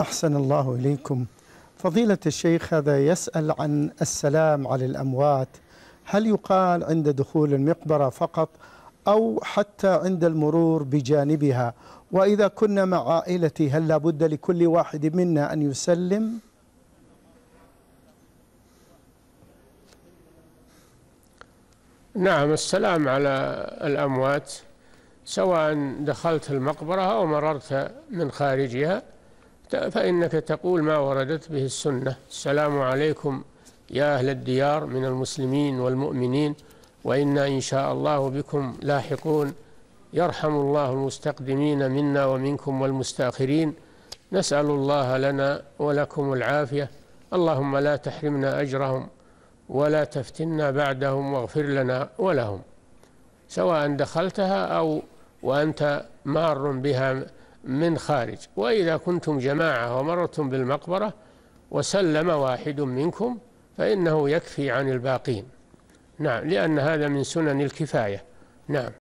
أحسن الله إليكم فضيلة الشيخ هذا يسأل عن السلام على الأموات هل يقال عند دخول المقبرة فقط أو حتى عند المرور بجانبها وإذا كنا مع عائلتي هل لابد لكل واحد منا أن يسلم نعم السلام على الأموات سواء دخلت المقبرة أو مررت من خارجها فإنك تقول ما وردت به السنة السلام عليكم يا أهل الديار من المسلمين والمؤمنين وإنا إن شاء الله بكم لاحقون يرحم الله المستقدمين منا ومنكم والمستاخرين نسأل الله لنا ولكم العافية اللهم لا تحرمنا أجرهم ولا تفتنا بعدهم واغفر لنا ولهم سواء دخلتها أو وأنت مار بها من خارج وإذا كنتم جماعة ومرتم بالمقبرة وسلم واحد منكم فإنه يكفي عن الباقين نعم لأن هذا من سنن الكفاية نعم